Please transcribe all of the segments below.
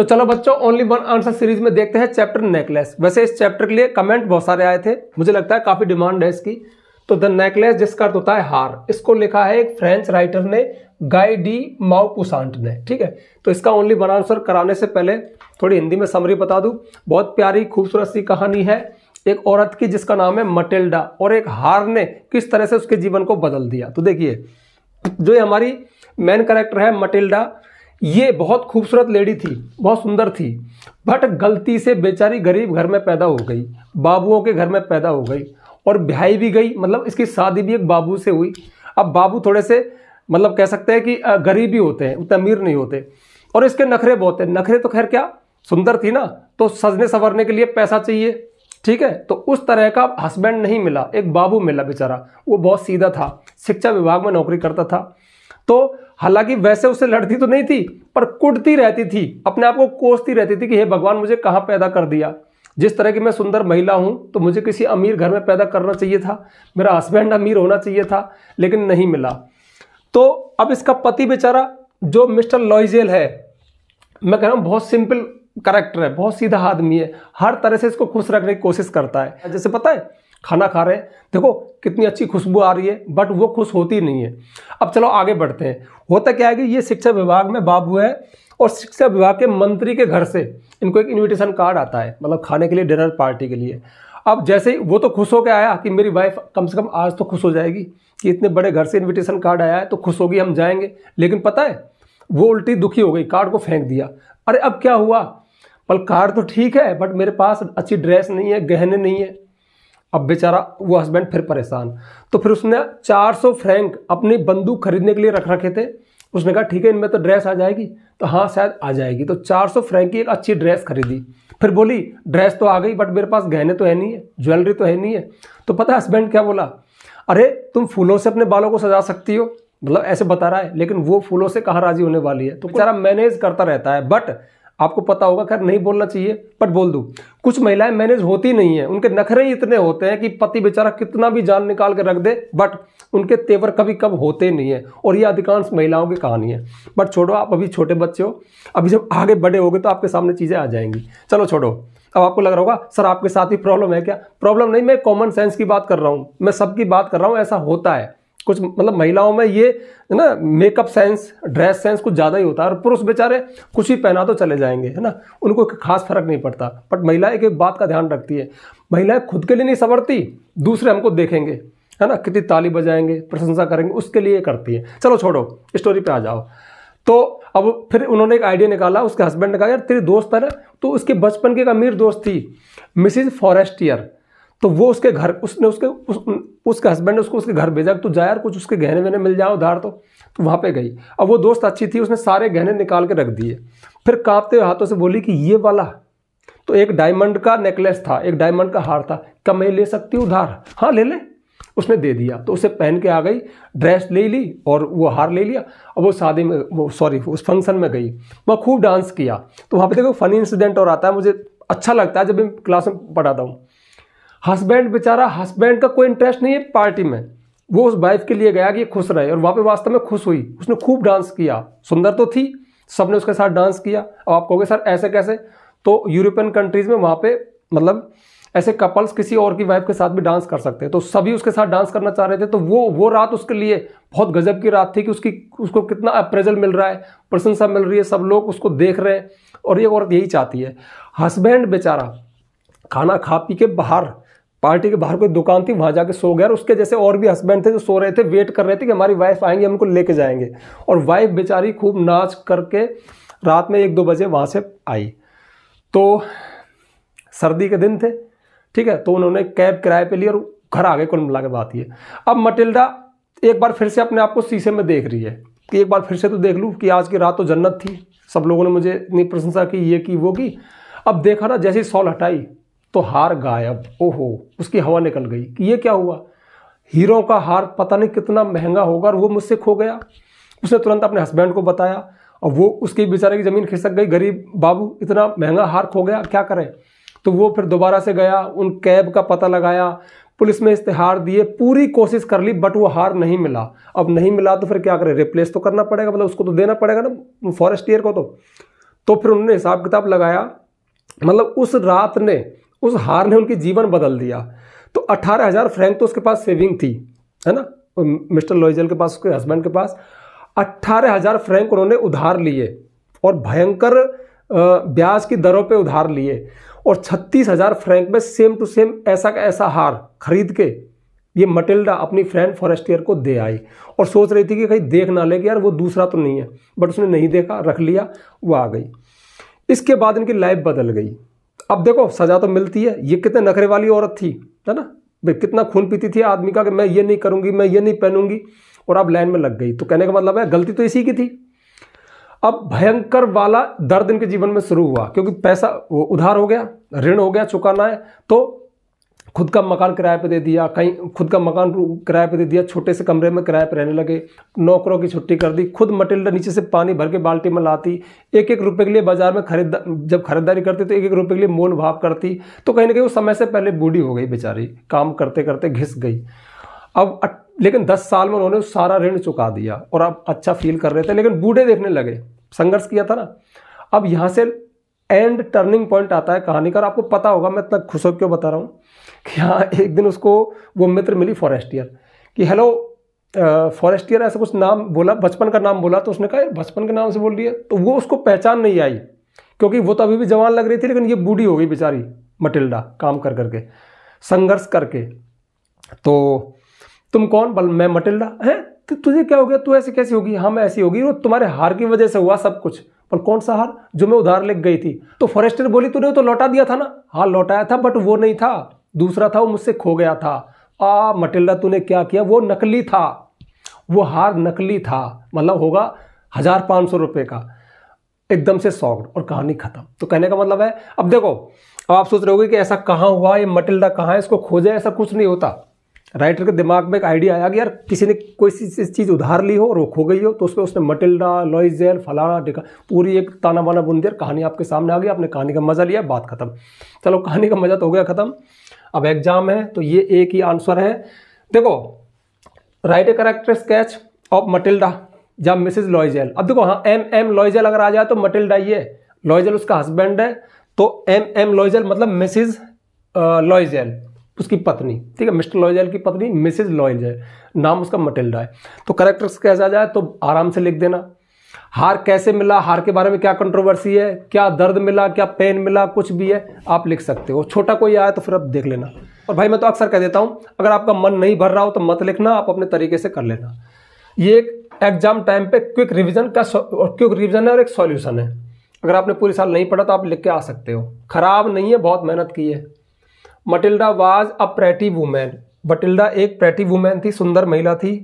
तो चलो बच्चों ओनली वन आंसर सीरीज में देखते हैं चैप्टर नेकलेस वैसे इस चैप्टर के लिए कमेंट बहुत सारे आए थे मुझे लगता है काफी डिमांड है इसकी तो द नेकलेस जिसका अर्थ होता है हार इसको लिखा है एक फ्रेंच राइटर ने गाय डी माओपुसांट ने ठीक है तो इसका ओनली वन आंसर कराने से पहले थोड़ी हिंदी में समरी बता दू बहुत प्यारी खूबसूरत सी कहानी है एक औरत की जिसका नाम है मटेल्डा और एक हार ने किस तरह से उसके जीवन को बदल दिया तो देखिए जो हमारी मेन करेक्टर है मटेल्डा ये बहुत खूबसूरत लेडी थी बहुत सुंदर थी बट गलती से बेचारी गरीब घर में पैदा हो गई बाबुओं के घर में पैदा हो गई और ब्याई भी गई मतलब इसकी शादी भी एक बाबू से हुई अब बाबू थोड़े से मतलब कह सकते हैं कि गरीब ही होते हैं उतने अमीर नहीं होते और इसके नखरे बहुत हैं नखरे तो खैर क्या सुंदर थी ना तो सजने संवरने के लिए पैसा चाहिए ठीक है तो उस तरह का हस्बैंड नहीं मिला एक बाबू मिला बेचारा वो बहुत सीधा था शिक्षा विभाग में नौकरी करता था तो हालांकि वैसे उसे लड़ती तो नहीं थी पर कुटती रहती थी अपने आप को कोसती रहती थी कि हे भगवान मुझे कहाँ पैदा कर दिया जिस तरह की मैं सुंदर महिला हूँ तो मुझे किसी अमीर घर में पैदा करना चाहिए था मेरा हस्बैंड अमीर होना चाहिए था लेकिन नहीं मिला तो अब इसका पति बेचारा जो मिस्टर लॉइजेल है मैं कह रहा हूँ बहुत सिंपल करेक्टर है बहुत सीधा आदमी है हर तरह से इसको खुश रखने की कोशिश करता है जैसे पता है खाना खा रहे हैं देखो कितनी अच्छी खुशबू आ रही है बट वो खुश होती नहीं है अब चलो आगे बढ़ते हैं होता क्या है कि ये शिक्षा विभाग में बाबू है और शिक्षा विभाग के मंत्री के घर से इनको एक इन्विटेशन कार्ड आता है मतलब खाने के लिए डिनर पार्टी के लिए अब जैसे वो तो खुश होकर आया कि मेरी वाइफ कम से कम आज तो खुश हो जाएगी कि इतने बड़े घर से इन्विटेशन कार्ड आया है तो खुश होगी हम जाएंगे लेकिन पता है वो उल्टी दुखी हो गई कार्ड को फेंक दिया अरे अब क्या हुआ पल मतलब कार्ड तो ठीक है बट मेरे पास अच्छी ड्रेस नहीं है गहने नहीं है अब बेचारा वो हस्बैंड फिर परेशान तो फिर उसने 400 फ्रैंक अपनी बंदूक खरीदने के लिए रख रखे थे उसने कहा ठीक है इनमें तो ड्रेस आ जाएगी तो हाँ शायद आ जाएगी तो 400 फ्रैंक की एक अच्छी ड्रेस खरीदी फिर बोली ड्रेस तो आ गई बट मेरे पास गहने तो है नहीं है ज्वेलरी तो है नहीं है तो पता है हस्बैंड क्या बोला अरे तुम फूलों से अपने बालों को सजा सकती हो मतलब ऐसे बता रहा है लेकिन वो फूलों से कहाँ राजी होने वाली है तो बेचारा मैनेज करता रहता है बट आपको पता होगा खैर नहीं बोलना चाहिए बट बोल दूँ कुछ महिलाएं मैनेज होती नहीं है उनके नखरे ही इतने होते हैं कि पति बेचारा कितना भी जान निकाल के रख दे बट उनके तेवर कभी कब होते नहीं है और ये अधिकांश महिलाओं की कहानी है बट छोड़ो आप अभी छोटे बच्चे हो अभी जब आगे बड़े हो तो आपके सामने चीज़ें आ जाएंगी चलो छोड़ो अब आपको लग रहा होगा सर आपके साथ ही प्रॉब्लम है क्या प्रॉब्लम नहीं मैं कॉमन सेंस की बात कर रहा हूँ मैं सबकी बात कर रहा हूँ ऐसा होता है कुछ मतलब महिलाओं में ये ना मेकअप सेंस ड्रेस सेंस कुछ ज़्यादा ही होता है और पुरुष बेचारे कुछ ही पहना तो चले जाएंगे है ना उनको खास फर्क नहीं पड़ता बट महिलाएं एक एक बात का ध्यान रखती है महिलाएं खुद के लिए नहीं संवरती दूसरे हमको देखेंगे है ना कितनी ताली बजाएंगे प्रशंसा करेंगे उसके लिए करती है चलो छोड़ो स्टोरी पे आ जाओ तो अब फिर उन्होंने एक आइडिया निकाला उसके हस्बैंड ने कहा यार तेरी दोस्त है ना तो उसके बचपन की एक अमीर दोस्त थी मिसिज फॉरेस्टियर तो वो उसके घर उसने उसके उस, उसके हस्बैंड ने उसको उसके घर भेजा तो जाया यार कुछ उसके गहने वहने मिल जाए उधार तो तो वहाँ पे गई अब वो दोस्त अच्छी थी उसने सारे गहने निकाल के रख दिए फिर कांपते हुए हाथों से बोली कि ये वाला तो एक डायमंड का नेकलेस था एक डायमंड का हार था क्या मैं ले सकती हूँ उधार हाँ ले ले उसने दे दिया तो उसे पहन के आ गई ड्रेस ले ली और वो हार ले लिया अब वो शादी में वो सॉरी उस फंक्शन में गई वह खूब डांस किया तो वहाँ पे देखो फनी इंसिडेंट और आता है मुझे अच्छा लगता है जब मैं क्लास में पढ़ाता हूँ हस्बैंड बेचारा हस्बैंड का कोई इंटरेस्ट नहीं है पार्टी में वो उस वाइफ के लिए गया कि खुश रहे और वहाँ पे वास्तव में खुश हुई उसने खूब डांस किया सुंदर तो थी सब ने उसके साथ डांस किया अब आप कहोगे सर ऐसे कैसे तो यूरोपियन कंट्रीज़ में वहाँ पे मतलब ऐसे कपल्स किसी और की वाइफ के साथ भी डांस कर सकते हैं तो सभी उसके साथ डांस करना चाह रहे थे तो वो वो रात उसके लिए बहुत गजब की रात थी कि उसकी उसको कितना अप्रेजल मिल रहा है प्रशंसा मिल रही है सब लोग उसको देख रहे हैं और ये औरत यही चाहती है हस्बैंड बेचारा खाना खा पी के बाहर पार्टी के बाहर कोई दुकान थी वहाँ जाके सो गया और उसके जैसे और भी हस्बैंड थे जो सो रहे थे वेट कर रहे थे कि हमारी वाइफ आएंगे हमको लेके जाएंगे और वाइफ बेचारी खूब नाच करके रात में एक दो बजे वहाँ से आई तो सर्दी के दिन थे ठीक है तो उन्होंने कैब किराए पे ली और घर आ गए कुल मिला के बात ये अब मटिल्डा एक बार फिर से अपने आप को शीशे में देख रही है कि एक बार फिर से तो देख लूँ कि आज की रात तो जन्नत थी सब लोगों ने मुझे इतनी प्रशंसा की ये की वो की अब देखा ना जैसी सॉल हटाई तो हार गायब ओहो उसकी हवा निकल गई कि ये क्या हुआ हीरो का हार पता नहीं कितना महंगा होगा और वो मुझसे खो गया उसने तुरंत अपने हस्बैंड को बताया और वो उसके बेचारे की ज़मीन खिसक गई गरीब बाबू इतना महंगा हार खो गया क्या करें तो वो फिर दोबारा से गया उन कैब का पता लगाया पुलिस में इश्तहार दिए पूरी कोशिश कर ली बट वो हार नहीं मिला अब नहीं मिला तो फिर क्या करें रिप्लेस तो करना पड़ेगा मतलब उसको तो देना पड़ेगा ना फॉरेस्ट ईयर को तो तो फिर उन्होंने हिसाब किताब लगाया मतलब उस रात ने उस हार ने उनकी जीवन बदल दिया तो अट्ठारह हज़ार फ्रैंक तो उसके पास सेविंग थी है ना मिस्टर लोइजल के पास उसके हस्बैंड के पास अट्ठारह हज़ार फ्रैंक उन्होंने उधार लिए और भयंकर ब्याज की दरों पे उधार लिए और छत्तीस हज़ार फ्रैंक में सेम टू सेम ऐसा का ऐसा हार खरीद के ये मटिल्डा अपनी फ्रेंड फॉरेस्टियर को दे आई और सोच रही थी कि कहीं देख ना ले कि यार वो दूसरा तो नहीं है बट उसने नहीं देखा रख लिया वो आ गई इसके बाद इनकी लाइफ बदल गई अब देखो सज़ा तो मिलती है ये कितने नखरे वाली औरत थी है ना भाई कितना खून पीती थी आदमी का कि मैं ये नहीं करूँगी मैं ये नहीं पहनूंगी और आप लाइन में लग गई तो कहने का मतलब है गलती तो इसी की थी अब भयंकर वाला दर्द इनके जीवन में शुरू हुआ क्योंकि पैसा उधार हो गया ऋण हो गया चुकाना है तो खुद का मकान किराए पे दे दिया कहीं खुद का मकान किराए पे दे दिया छोटे से कमरे में किराए पे रहने लगे नौकरों की छुट्टी कर दी खुद मटेरियल नीचे से पानी भर के बाल्टी में लाती एक एक रुपए के लिए बाजार में खरीद जब खरीदारी करती तो एक एक रुपए के लिए मोल भाव करती तो कहीं ना कहीं वो समय से पहले बूढ़ी हो गई बेचारी काम करते करते घिस गई अब लेकिन दस साल में उन्होंने सारा ऋण चुका दिया और अब अच्छा फील कर रहे थे लेकिन बूढ़े देखने लगे संघर्ष किया था ना अब यहाँ से एंड टर्निंग पॉइंट आता है कहानी का आपको पता होगा मैं इतना खुश हो क्यों बता रहा हूँ कि हाँ एक दिन उसको वो मित्र मिली फॉरेस्टियर कि हेलो फॉरेस्टियर ऐसा कुछ नाम बोला बचपन का नाम बोला तो उसने कहा बचपन के नाम से बोल दिया तो वो उसको पहचान नहीं आई क्योंकि वो तो अभी भी जवान लग रही थी लेकिन ये बूढ़ी हो गई बेचारी मटिल्डा काम कर करके संघर्ष करके तो तुम कौन बल मैं मटिल्डा है तो तुझे क्या हो गया तू ऐसी कैसी होगी हम ऐसी होगी वो तुम्हारे हार की वजह से हुआ सब कुछ पर कौन सा हार जो मैं उधार ले गई थी तो फॉरेस्टर बोली तूने तो लौटा दिया था ना हाँ लौटाया था बट वो नहीं था दूसरा था वो मुझसे खो गया था आ मटिल्डा तूने क्या किया वो नकली था वो हार नकली था मतलब होगा हज़ार पाँच सौ रुपये का एकदम से सॉफ्ट और कहानी ख़त्म तो कहने का मतलब है अब देखो अब आप सोच रहे होगे कि ऐसा कहाँ हुआ ये मटिल्डा कहाँ है इसको जाए ऐसा कुछ नहीं होता राइटर के दिमाग में एक आइडिया आया कि यार किसी ने कोई चीज़ उधार ली हो और वो खो गई हो तो उसमें उसने मटिल्डा लॉइजेल फलाना डिका पूरी एक ताना बाना बुन दिया कहानी आपके सामने आ गई आपने कहानी का मज़ा लिया बात खत्म चलो कहानी का मज़ा तो हो गया ख़त्म अब एग्जाम है तो ये एक ही आंसर है देखो write a character sketch of Matilda या मिसिज लॉयजेल अब देखो हाँ एम एम लॉयजेल अगर आ जाए तो मटिल्डा ये लॉयजेल उसका हस्बैंड है तो एम एम लॉयजेल मतलब मिसिज लॉयजेल उसकी पत्नी ठीक है मिस्टर लॉयजेल की पत्नी मिसेज लॉयजेल नाम उसका मटिल्डा है तो करेक्टर स्केच आ जाए तो आराम से लिख देना हार कैसे मिला हार के बारे में क्या कंट्रोवर्सी है क्या दर्द मिला क्या पेन मिला कुछ भी है आप लिख सकते हो छोटा कोई आया तो फिर आप देख लेना और भाई मैं तो अक्सर कह देता हूँ अगर आपका मन नहीं भर रहा हो तो मत लिखना आप अपने तरीके से कर लेना ये एक एग्जाम टाइम पे क्विक रिवीजन का क्विक रिवीजन है और एक सॉल्यूशन है अगर आपने पूरे साल नहीं पढ़ा तो आप लिख के आ सकते हो खराब नहीं है बहुत मेहनत की है Matilda was a pretty woman Matilda एक प्रेटी वूमेन थी सुंदर महिला थी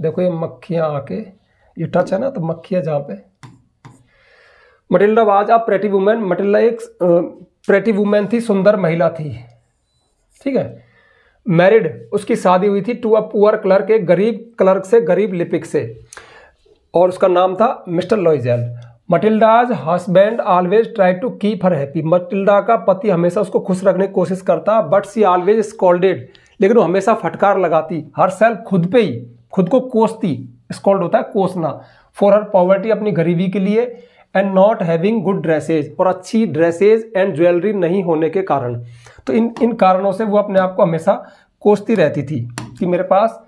देखो ये मक्खियाँ आके ये टच है ना तो मक्खी है जहाँ पे मटिल्डा वाज आप प्रेटी वुमेन मटिल्डा एक प्रेटी वुमेन थी सुंदर महिला थी ठीक है मैरिड उसकी शादी हुई थी टू अ पुअर क्लर्क एक गरीब क्लर्क से गरीब लिपिक से और उसका नाम था Mr Loisel Matilda's husband always try to keep her happy Matilda का पति हमेशा उसको खुश रखने की कोशिश करता बट सी ऑलवेज स्कॉल्डेड लेकिन वो हमेशा फटकार लगाती हर सेल्फ खुद पे ही खुद को कोसती स्कॉल्ड होता है कोसना फॉर हर पॉवर्टी अपनी गरीबी के लिए and not having good dresses और अच्छी ड्रेसेज एंड ज्वेलरी नहीं होने के कारण तो इन इन कारणों से वो अपने आप को हमेशा कोसती रहती थी कि मेरे पास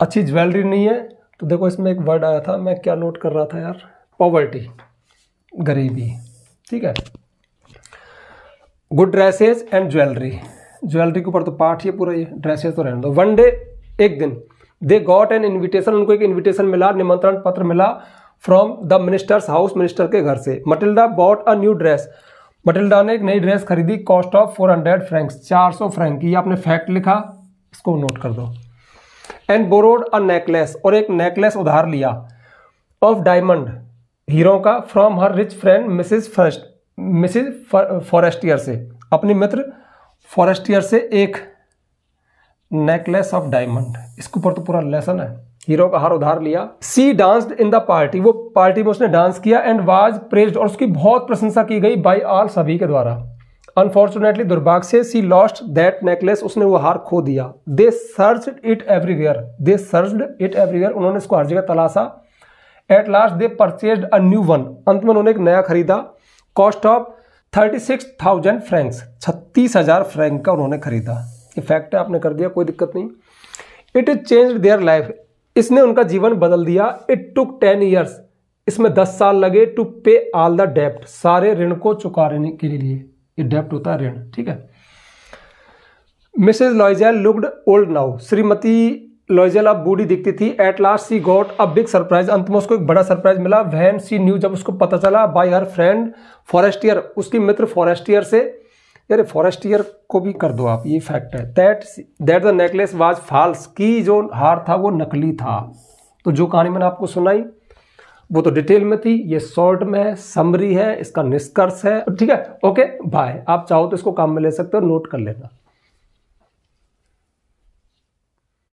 अच्छी ज्वेलरी नहीं है तो देखो इसमें एक वर्ड आया था मैं क्या नोट कर रहा था यार पॉवर्टी गरीबी ठीक है good dresses and jewellery jewellery के ऊपर तो पाठ ही पूरा ये ड्रेसेज तो रहने दो वन डे एक दिन दे गॉट एन इन्विटेशन उनको एक इन्विटेशन मिला निमंत्रण पत्र मिला from the minister's house minister के घर से Matilda bought a new dress Matilda ने एक नई ड्रेस खरीदी cost of four hundred francs चार सौ फ्रेंक ये आपने फैक्ट लिखा इसको नोट कर दो एंड बोरोड अ नेकलेस और एक नेकलेस उधार लिया ऑफ डायमंड हीरो का from her rich friend Mrs first Mrs Forestier से अपनी मित्र फॉरेस्टियर से एक नेकलेस ऑफ डायमंड इसके ऊपर तो पूरा लेसन है हीरो का हार उधार लिया she danced in the party वो पार्टी में उसने डांस किया एंड वाज प्रेज्ड और उसकी बहुत प्रशंसा की गई बाई ऑल सभी के द्वारा अनफॉर्चुनेटली दुर्भाग से सी लॉस्ट दैट नेकलेस उसने वो हार खो दिया they search it everywhere they search it everywhere उन्होंने इसको हर जगह तलाशा at last they purchase a new one अंत में उन्होंने एक नया खरीदा cost of thirty six thousand francs छत्तीस हजार फ्रैंक का उन्होंने खरीदा इफेक्ट है आपने कर दिया कोई दिक्कत नहीं it is change their life इसने उनका जीवन बदल दिया इट टुक टेन ईयर्स इसमें दस साल लगे टू पे ऑल द डेप्ट सारे ऋण को चुकाने के लिए ये डेप्ट होता है ऋण ठीक है Mrs Loisel looked old now श्रीमती लॉयजेल अब बूढ़ी दिखती थी at last she got a big surprise अंत में उसको एक बड़ा सरप्राइज मिला वैन सी न्यू जब उसको पता चला बाय हर फ्रेंड फॉरेस्टियर उसकी मित्र फॉरेस्टियर से यार फॉरेस्ट ईयर को भी कर दो आप ये फैक्ट है that that the necklace was false की जो हार था वो नकली था तो जो कहानी मैंने आपको सुनाई वो तो डिटेल में थी ये शॉर्ट में समरी है इसका निष्कर्ष है ठीक है ओके बाय आप चाहो तो इसको काम में ले सकते हो नोट कर लेना